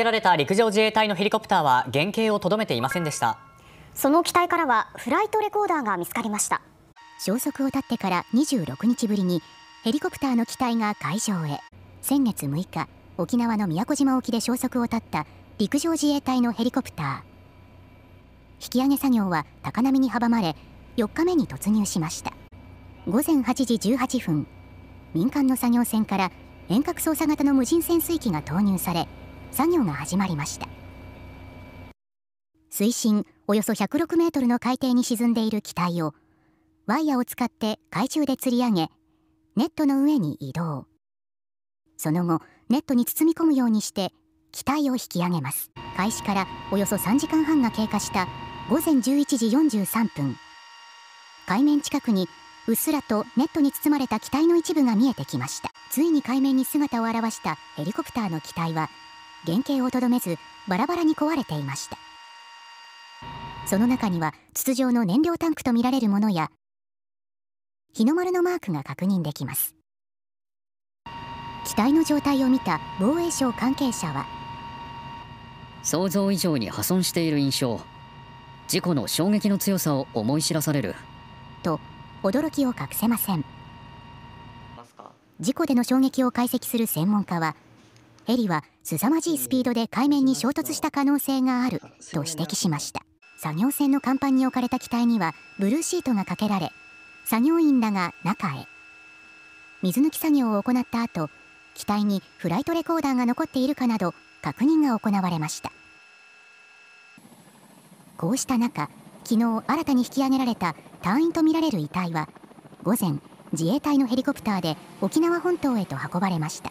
つけられた陸上自衛隊のヘリコプターは原型をとどめていませんでしたその機体からはフライトレコーダーが見つかりました消息を絶ってから26日ぶりにヘリコプターの機体が海上へ先月6日沖縄の宮古島沖で消息を絶った陸上自衛隊のヘリコプター引き上げ作業は高波に阻まれ4日目に突入しました午前8時18分民間の作業船から遠隔操作型の無人潜水機が投入され作業が始まりました水深およそ106メートルの海底に沈んでいる機体をワイヤを使って海中で吊り上げネットの上に移動その後ネットに包み込むようにして機体を引き上げます開始からおよそ3時間半が経過した午前11時43分海面近くにうっすらとネットに包まれた機体の一部が見えてきましたついに海面に姿を現したヘリコプターの機体は原型をとどめずバラバラに壊れていましたその中には筒状の燃料タンクとみられるものや日の丸のマークが確認できます機体の状態を見た防衛省関係者は想像以上に破損している印象事故の衝撃の強さを思い知らされると驚きを隠せません事故での衝撃を解析する専門家はエリは凄まじいスピードで海面に衝突した可能性があると指摘しました作業船の甲板に置かれた機体にはブルーシートがかけられ作業員らが中へ水抜き作業を行った後機体にフライトレコーダーが残っているかなど確認が行われましたこうした中昨日新たに引き上げられた隊員とみられる遺体は午前自衛隊のヘリコプターで沖縄本島へと運ばれました